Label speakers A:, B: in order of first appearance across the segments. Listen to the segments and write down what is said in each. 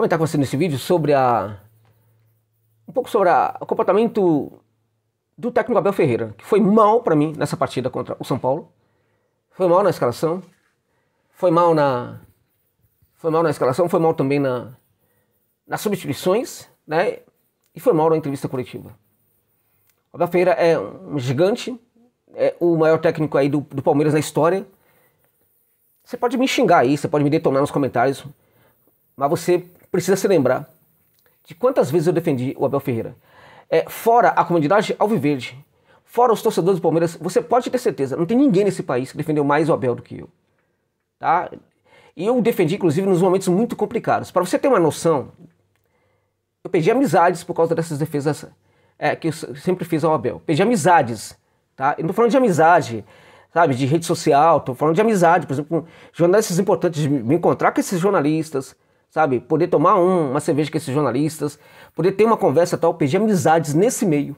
A: comentar com você nesse vídeo sobre a um pouco sobre a, o comportamento do técnico Abel Ferreira, que foi mal para mim nessa partida contra o São Paulo. Foi mal na escalação, foi mal na foi mal na escalação, foi mal também na nas substituições, né? E foi mal na entrevista coletiva. O Abel Ferreira é um gigante, é o maior técnico aí do, do Palmeiras na história. Você pode me xingar aí, você pode me detonar nos comentários, mas você precisa se lembrar de quantas vezes eu defendi o Abel Ferreira. É, fora a comunidade Alviverde, fora os torcedores do Palmeiras, você pode ter certeza, não tem ninguém nesse país que defendeu mais o Abel do que eu. Tá? E eu defendi, inclusive, nos momentos muito complicados. Para você ter uma noção, eu perdi amizades por causa dessas defesas é, que eu sempre fiz ao Abel. Perdi amizades. Tá? Eu não tô falando de amizade, sabe, de rede social, tô falando de amizade, por exemplo, com jornalistas importantes, de me encontrar com esses jornalistas, sabe? Poder tomar um, uma cerveja com esses jornalistas, poder ter uma conversa tal, pedir amizades nesse meio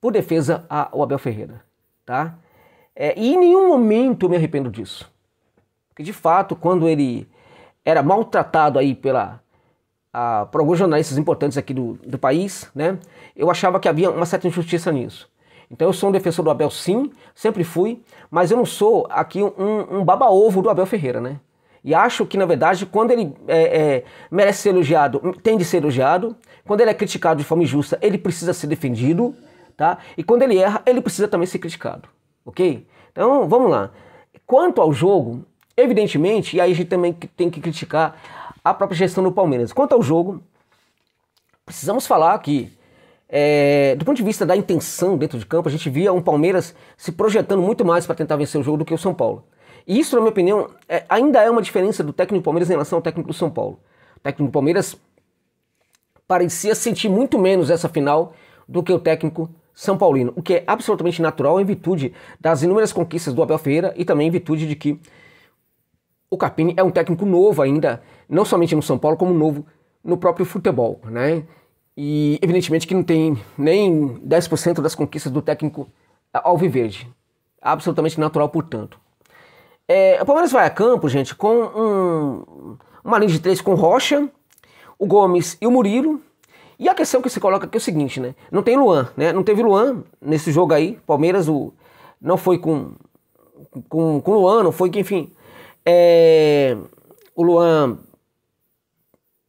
A: por defesa ao Abel Ferreira, tá? É, e em nenhum momento eu me arrependo disso. Porque de fato, quando ele era maltratado aí pela, a, por alguns jornalistas importantes aqui do, do país, né? Eu achava que havia uma certa injustiça nisso. Então eu sou um defensor do Abel sim, sempre fui, mas eu não sou aqui um, um baba-ovo do Abel Ferreira, né? E acho que, na verdade, quando ele é, é, merece ser elogiado, tem de ser elogiado. Quando ele é criticado de forma injusta, ele precisa ser defendido. Tá? E quando ele erra, ele precisa também ser criticado. Ok? Então, vamos lá. Quanto ao jogo, evidentemente, e aí a gente também tem que criticar a própria gestão do Palmeiras. Quanto ao jogo, precisamos falar que, é, do ponto de vista da intenção dentro de campo, a gente via um Palmeiras se projetando muito mais para tentar vencer o jogo do que o São Paulo. E isso, na minha opinião, é, ainda é uma diferença do técnico do Palmeiras em relação ao técnico do São Paulo. O técnico do Palmeiras parecia sentir muito menos essa final do que o técnico são paulino, o que é absolutamente natural em virtude das inúmeras conquistas do Abel Ferreira e também em virtude de que o Capini é um técnico novo ainda, não somente no São Paulo, como novo no próprio futebol, né? E evidentemente que não tem nem 10% das conquistas do técnico alviverde. Absolutamente natural, portanto. É, o Palmeiras vai a campo, gente, com um, uma linha de três com Rocha, o Gomes e o Murilo. E a questão que se coloca aqui é o seguinte, né? Não tem Luan, né? Não teve Luan nesse jogo aí. Palmeiras o, não foi com, com, com Luan, não foi que, enfim. É, o Luan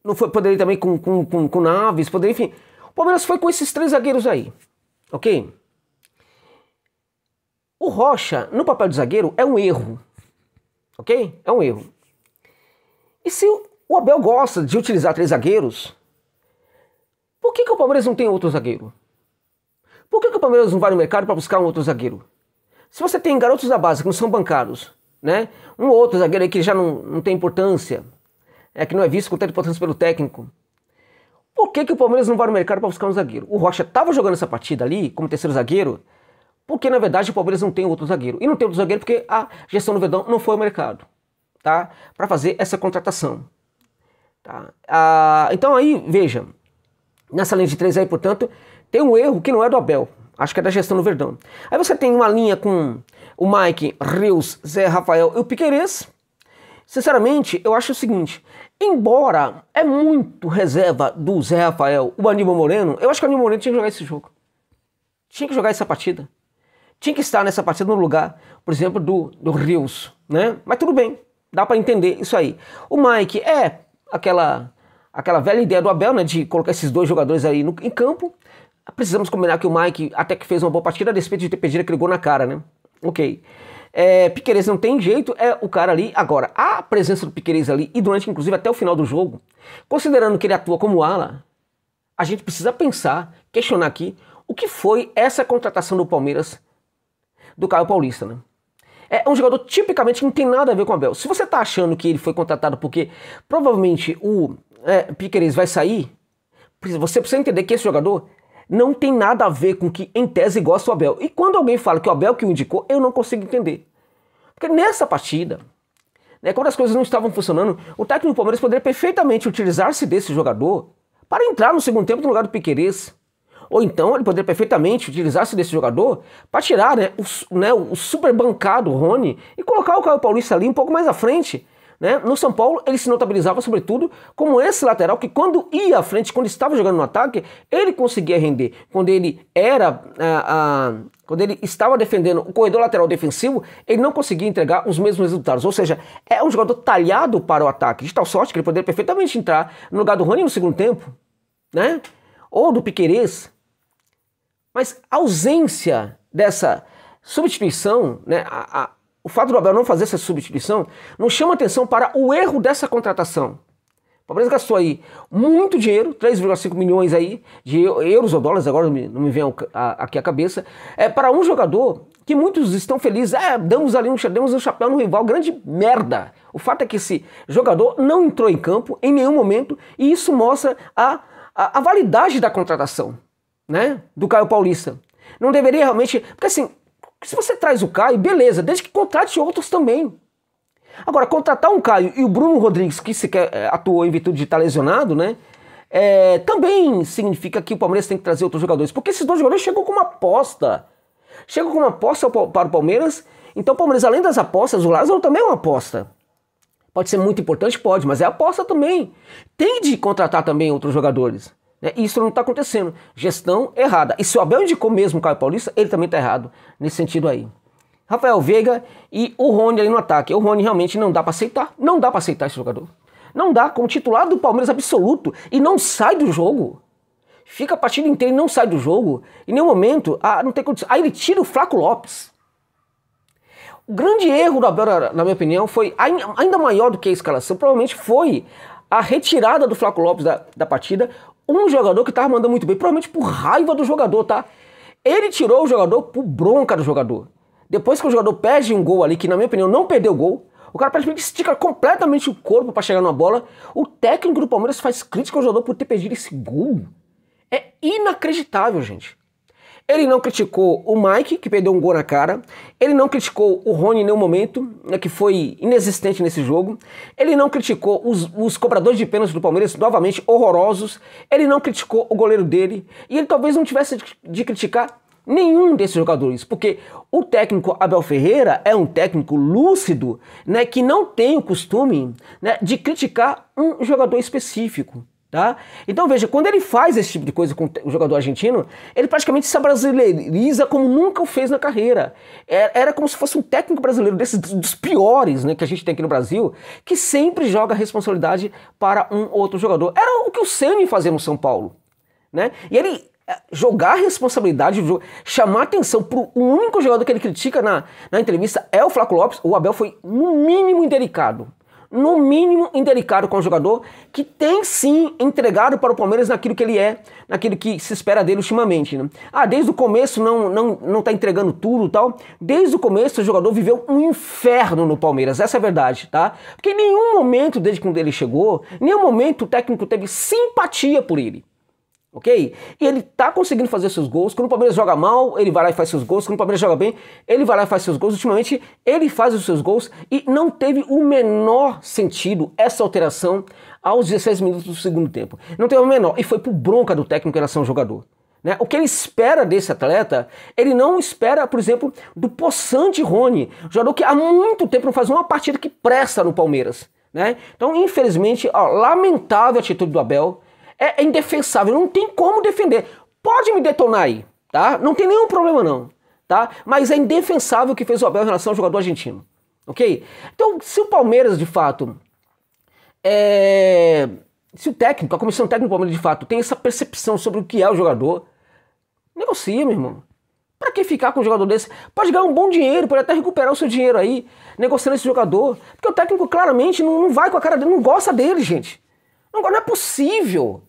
A: não foi, poderia também com, com, com, com Naves, poderia, enfim. O Palmeiras foi com esses três zagueiros aí, ok? O Rocha, no papel de zagueiro, é um erro ok? É um erro. E se o Abel gosta de utilizar três zagueiros, por que, que o Palmeiras não tem outro zagueiro? Por que, que o Palmeiras não vai no mercado para buscar um outro zagueiro? Se você tem garotos da base que não são bancados, né? um outro zagueiro aí que já não, não tem importância, é que não é visto com tanta importância pelo técnico, por que, que o Palmeiras não vai no mercado para buscar um zagueiro? O Rocha estava jogando essa partida ali como terceiro zagueiro porque, na verdade, o Palmeiras não tem outro zagueiro. E não tem outro zagueiro porque a gestão do Verdão não foi ao mercado tá? para fazer essa contratação. Tá? Ah, então aí, veja, nessa linha de três aí, portanto, tem um erro que não é do Abel. Acho que é da gestão do Verdão. Aí você tem uma linha com o Mike, Rios, Zé Rafael e o Piqueires. Sinceramente, eu acho o seguinte. Embora é muito reserva do Zé Rafael, o Aníbal Moreno, eu acho que o Aníbal Moreno tinha que jogar esse jogo. Tinha que jogar essa partida tinha que estar nessa partida no lugar, por exemplo, do, do Rios, né? Mas tudo bem, dá para entender isso aí. O Mike é aquela aquela velha ideia do Abel, né, de colocar esses dois jogadores aí no, em campo. Precisamos combinar que o Mike até que fez uma boa partida, a despeito de ter perdido aquele gol na cara, né? Ok. É, Piqueires não tem jeito, é o cara ali. Agora, a presença do Piqueires ali, e durante inclusive até o final do jogo, considerando que ele atua como ala, a gente precisa pensar, questionar aqui, o que foi essa contratação do Palmeiras do Caio Paulista, né? É um jogador tipicamente que não tem nada a ver com o Abel. Se você está achando que ele foi contratado porque provavelmente o é, Piqueires vai sair, você precisa entender que esse jogador não tem nada a ver com que, em tese, gosta o Abel. E quando alguém fala que o Abel que o indicou, eu não consigo entender. Porque nessa partida, né, quando as coisas não estavam funcionando, o técnico do Palmeiras poderia perfeitamente utilizar-se desse jogador para entrar no segundo tempo no lugar do Piqueires. Ou então ele poderia perfeitamente utilizar-se desse jogador para tirar né, o, né, o super bancado Rony e colocar o Caio Paulista ali um pouco mais à frente. Né? No São Paulo, ele se notabilizava, sobretudo, como esse lateral que, quando ia à frente, quando estava jogando no ataque, ele conseguia render. Quando ele era. Ah, ah, quando ele estava defendendo o corredor lateral defensivo, ele não conseguia entregar os mesmos resultados. Ou seja, é um jogador talhado para o ataque, de tal sorte que ele poderia perfeitamente entrar no lugar do Rony no segundo tempo, né? ou do Piquerez, mas a ausência dessa substituição, né, a, a, o fato do Abel não fazer essa substituição, não chama atenção para o erro dessa contratação. O Palmeiras gastou aí muito dinheiro, 3,5 milhões aí de euros ou dólares, agora não me vem aqui a cabeça, é para um jogador que muitos estão felizes, é, damos ali um, demos um chapéu no rival, grande merda. O fato é que esse jogador não entrou em campo em nenhum momento e isso mostra a, a, a validade da contratação né, do Caio Paulista. Não deveria realmente. Porque assim, se você traz o Caio, beleza, desde que contrate outros também. Agora, contratar um Caio e o Bruno Rodrigues, que sequer é, atuou em virtude de estar lesionado, né? É, também significa que o Palmeiras tem que trazer outros jogadores. Porque esses dois jogadores chegam com uma aposta. Chegam com uma aposta para o Palmeiras. Então o Palmeiras, além das apostas, o Lázaro também é uma aposta. Pode ser muito importante? Pode, mas é aposta também. Tem de contratar também outros jogadores. Né? E isso não está acontecendo. Gestão errada. E se o Abel indicou mesmo o Caio Paulista, ele também está errado nesse sentido aí. Rafael Veiga e o Rony ali no ataque. O Rony realmente não dá para aceitar. Não dá para aceitar esse jogador. Não dá, como titular do Palmeiras absoluto. E não sai do jogo. Fica a partida inteira e não sai do jogo. Em nenhum momento, ah, não tem condição. Aí ele tira o Flaco Lopes. O grande erro do Abel, na minha opinião, foi ainda maior do que a escalação, provavelmente foi a retirada do Flaco Lopes da, da partida, um jogador que tava mandando muito bem, provavelmente por raiva do jogador, tá? Ele tirou o jogador por bronca do jogador. Depois que o jogador perde um gol ali, que na minha opinião não perdeu o gol, o cara praticamente estica completamente o corpo para chegar na bola. O técnico do Palmeiras faz crítica ao jogador por ter perdido esse gol. É inacreditável, gente. Ele não criticou o Mike, que perdeu um gol na cara. Ele não criticou o Rony em nenhum momento, né, que foi inexistente nesse jogo. Ele não criticou os, os cobradores de pênalti do Palmeiras, novamente horrorosos. Ele não criticou o goleiro dele. E ele talvez não tivesse de, de criticar nenhum desses jogadores, porque o técnico Abel Ferreira é um técnico lúcido, né, que não tem o costume né, de criticar um jogador específico. Tá? Então veja, quando ele faz esse tipo de coisa com o jogador argentino, ele praticamente se brasileiriza como nunca o fez na carreira. É, era como se fosse um técnico brasileiro desses dos piores né, que a gente tem aqui no Brasil, que sempre joga responsabilidade para um outro jogador. Era o que o Ceni fazia no São Paulo. Né? E ele é, jogar a responsabilidade, chamar atenção para o único jogador que ele critica na, na entrevista é o Flávio Lopes. O Abel foi no mínimo indelicado no mínimo indelicado com o jogador, que tem sim entregado para o Palmeiras naquilo que ele é, naquilo que se espera dele ultimamente. Né? Ah, desde o começo não não não tá entregando tudo, tal. Desde o começo o jogador viveu um inferno no Palmeiras, essa é a verdade, tá? Porque em nenhum momento desde quando ele chegou, em nenhum momento o técnico teve simpatia por ele ok? E ele tá conseguindo fazer seus gols. Quando o Palmeiras joga mal, ele vai lá e faz seus gols. Quando o Palmeiras joga bem, ele vai lá e faz seus gols. Ultimamente, ele faz os seus gols e não teve o menor sentido essa alteração aos 16 minutos do segundo tempo. Não teve o menor. E foi por bronca do técnico em relação ao jogador. Né? O que ele espera desse atleta, ele não espera, por exemplo, do possante Rony, jogador que há muito tempo não faz uma partida que presta no Palmeiras. Né? Então, infelizmente, ó, lamentável a atitude do Abel é, é, indefensável, não tem como defender. Pode me detonar aí, tá? Não tem nenhum problema não, tá? Mas é indefensável o que fez o Abel em relação ao jogador argentino, ok? Então, se o Palmeiras, de fato, é... se o técnico, a comissão técnica do Palmeiras, de fato, tem essa percepção sobre o que é o jogador, negocia, meu irmão. Para que ficar com um jogador desse? Pode ganhar um bom dinheiro, pode até recuperar o seu dinheiro aí, negociando esse jogador. Porque o técnico claramente não, não vai com a cara dele, não gosta dele, gente. Não, não é possível.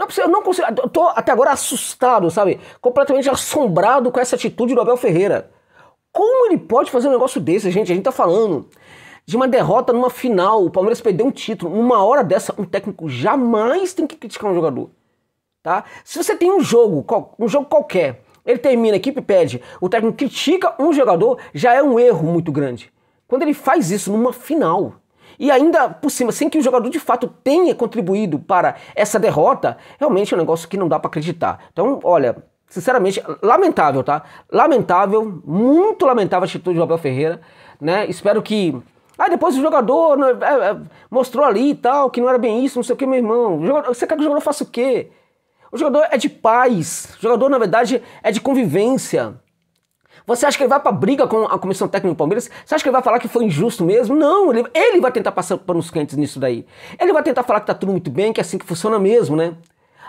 A: Não, eu não consigo. Eu tô até agora assustado, sabe? Completamente assombrado com essa atitude do Abel Ferreira. Como ele pode fazer um negócio desse, gente? A gente tá falando de uma derrota numa final. O Palmeiras perdeu um título. Numa hora dessa, um técnico jamais tem que criticar um jogador. Tá? Se você tem um jogo, um jogo qualquer, ele termina, a equipe pede, o técnico critica um jogador, já é um erro muito grande. Quando ele faz isso numa final, e ainda por cima, sem que o jogador de fato tenha contribuído para essa derrota, realmente é um negócio que não dá para acreditar. Então, olha, sinceramente, lamentável, tá? Lamentável, muito lamentável a atitude do Abel Ferreira, né? Espero que ah, depois o jogador né, é, é, mostrou ali e tal, que não era bem isso, não sei o que, meu irmão. Jogador, você quer que o jogador faça o quê? O jogador é de paz. O jogador, na verdade, é de convivência. Você acha que ele vai para briga com a comissão técnica do Palmeiras? Você acha que ele vai falar que foi injusto mesmo? Não, ele, ele vai tentar passar por uns quentes nisso daí. Ele vai tentar falar que tá tudo muito bem, que é assim que funciona mesmo, né?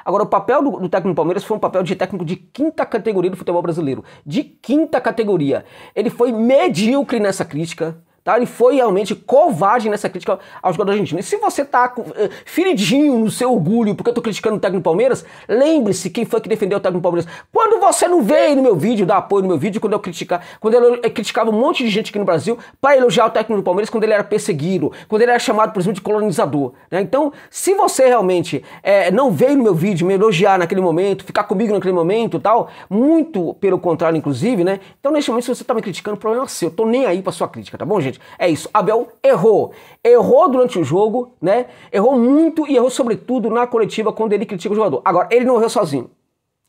A: Agora, o papel do, do, técnico do Palmeiras foi um papel de técnico de quinta categoria do futebol brasileiro. De quinta categoria. Ele foi medíocre nessa crítica. Tá? Ele foi realmente covarde nessa crítica ao jogador argentino. E se você tá eh, feridinho no seu orgulho porque eu tô criticando o técnico do Palmeiras, lembre-se quem foi que defendeu o técnico do Palmeiras. Quando você não veio no meu vídeo, dar apoio no meu vídeo, quando eu criticar, quando eu eh, criticava um monte de gente aqui no Brasil para elogiar o técnico do Palmeiras quando ele era perseguido, quando ele era chamado, por exemplo, de colonizador. Né? Então, se você realmente é, não veio no meu vídeo me elogiar naquele momento, ficar comigo naquele momento tal, muito pelo contrário, inclusive, né? Então, neste momento, se você tá me criticando, o problema é seu. Eu tô nem aí pra sua crítica, tá bom, gente? gente? É isso. Abel errou. Errou durante o jogo, né? Errou muito e errou, sobretudo, na coletiva, quando ele critica o jogador. Agora, ele não errou sozinho.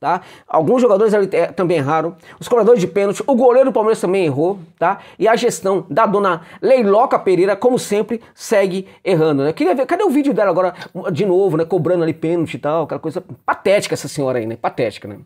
A: Tá? Alguns jogadores eh, também erraram, os cobradores de pênalti, o goleiro do Palmeiras também errou, tá? E a gestão da dona Leiloca Pereira, como sempre, segue errando, né? Queria ver, cadê o vídeo dela agora de novo, né? Cobrando ali pênalti e tal, aquela coisa patética essa senhora aí, né? Patética, né?